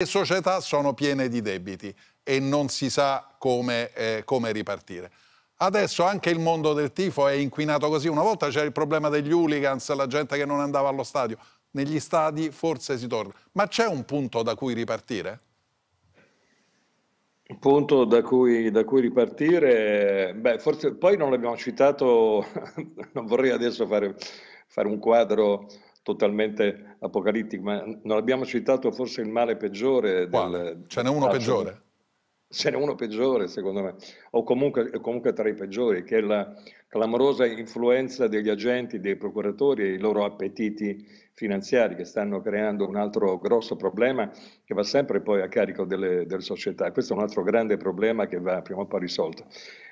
Le società sono piene di debiti e non si sa come, eh, come, ripartire. Adesso anche il mondo del tifo è inquinato così. Una volta c'era il problema degli hooligans, la gente che non andava allo stadio. Negli stadi forse si torna. Ma c'è un punto da cui ripartire? Un punto da cui, da cui ripartire? Beh, forse poi non l'abbiamo citato, non vorrei adesso fare, fare un quadro totalmente apocalittico, ma non abbiamo citato forse il male peggiore. Quale? Del, Ce n'è uno faccio. peggiore. Ce n'è uno peggiore, secondo me, o comunque, comunque, tra i peggiori, che è la clamorosa influenza degli agenti, dei procuratori e i loro appetiti finanziari che stanno creando un altro grosso problema che va sempre poi a carico delle, delle società. Questo è un altro grande problema che va prima o poi risolto.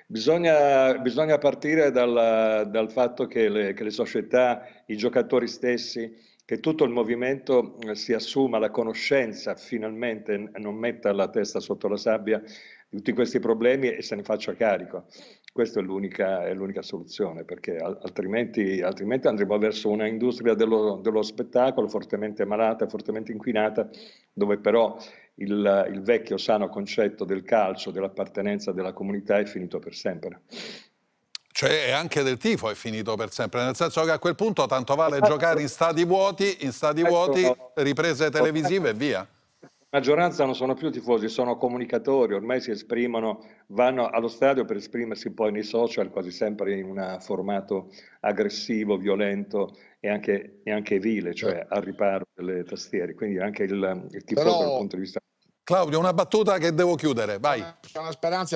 Bisogna, bisogna partire dal, dal fatto che le, che le, società, i giocatori stessi, che tutto il movimento eh, si assuma la conoscenza finalmente, non metta la testa sotto la sabbia di tutti questi problemi e se ne faccia carico. Questa è l'unica, è l'unica soluzione, perché altrimenti, altrimenti, andremo verso una industria dello, dello spettacolo fortemente malata, fortemente inquinata, dove però il, il vecchio sano concetto del calcio, dell'appartenenza della comunità è finito per sempre cioè anche del tifo è finito per sempre, nel senso che a quel punto tanto vale esatto. giocare in stadi vuoti, in stadi ecco. vuoti, riprese televisive e via maggioranza non sono più tifosi, sono comunicatori, ormai si esprimono, vanno allo stadio per esprimersi poi nei social, quasi sempre in un formato aggressivo, violento e anche, e anche vile, cioè eh. al riparo delle tastiere. Quindi anche il, il tifoso Però, dal punto di vista... Claudio, una battuta che devo chiudere, vai. C'è una speranza